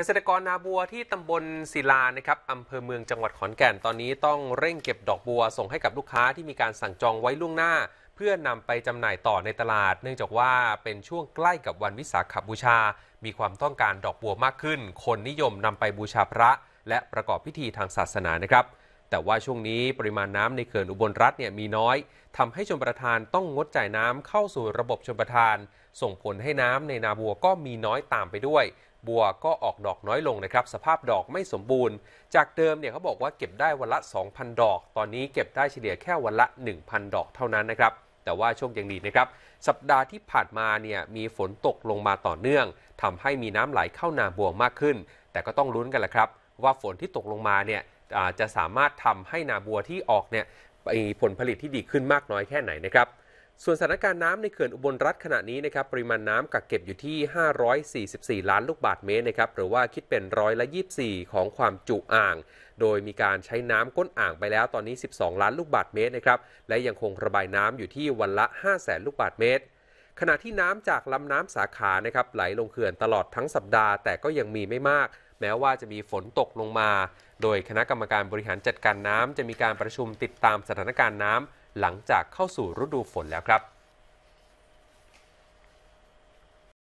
เกษตรกรนาบัวที่ตำบลศิลา นะครับ อำเภอเมืองจังหวัดขอนแก่น ตอนนี้ต้องเร่งเก็บดอกบัวส่งให้กับลูกค้าที่มีการสั่งจองไว้ล่วงหน้า เพื่อนำไปจำหน่ายต่อในตลาด เนื่องจากว่าเป็นช่วงใกล้กับวันวิสาขบูชา มีความต้องการดอกบัวมากขึ้น คนนิยมนำไปบูชาพระ และประกอบพิธีทางศาสนา นะครับ แต่ว่าช่วงนี้ปริมาณน้ำในเขื่อนอุบลรัฐเนี่ยมีน้อย ทำให้ชมประทานต้องงดจ่ายน้ำเข้าสู่ระบบชมประทาน ส่งผลให้น้ำในนาบัวก็มีน้อยตามไปด้วยบัวก็ออกดอกน้อยลงนะครับสภาพดอกไม่สมบูรณ์จากเดิมเนี่ยเขาบอกว่าเก็บได้วันละ 2,000 ดอก ตอนนี้เก็บได้เฉลี่ยแค่วันละ 1,000 ดอกเท่านั้นนะครับ แต่ว่าโชคยังดีนะครับ สัปดาห์ที่ผ่านมาเนี่ยมีฝนตกลงมาต่อเนื่อง ทำให้มีน้ำไหลเข้านาบัวมากขึ้น แต่ก็ต้องลุ้นกันแหละครับ ว่าฝนที่ตกลงมาเนี่ยจะสามารถทำให้นาบัวที่ออกเนี่ยผลผลิตที่ดีขึ้นมากน้อยแค่ไหนนะครับส่วนสถานการณ์น้ำในเขื่อนอุบลรัฐขณะนี้นะครับปริมาณน้ำกักเก็บอยู่ที่ 544 ล้านลูกบาศก์เมตรนะครับหรือว่าคิดเป็นร้อยละ 24 ของความจุอ่าง โดยมีการใช้น้ำก้นอ่างไปแล้วตอนนี้ 12 ล้านลูกบาศก์เมตรนะครับและยังคงระบายน้ำอยู่ที่วันละ 5 0 0แสนลูกบาศก์เมตร ขณะที่น้ำจากลำน้ำสาขา นะครับไหลลงเขื่อนตลอดทั้งสัปดาห์แต่ก็ยังมีไม่มาก แม้ว่าจะมีฝนตกลงมา โดยคณะกรรมการบริหารจัดการน้ำจะมีการประชุมติดตามสถานการณ์น้ำหลังจากเข้าสู่ฤดูฝนแล้วครับ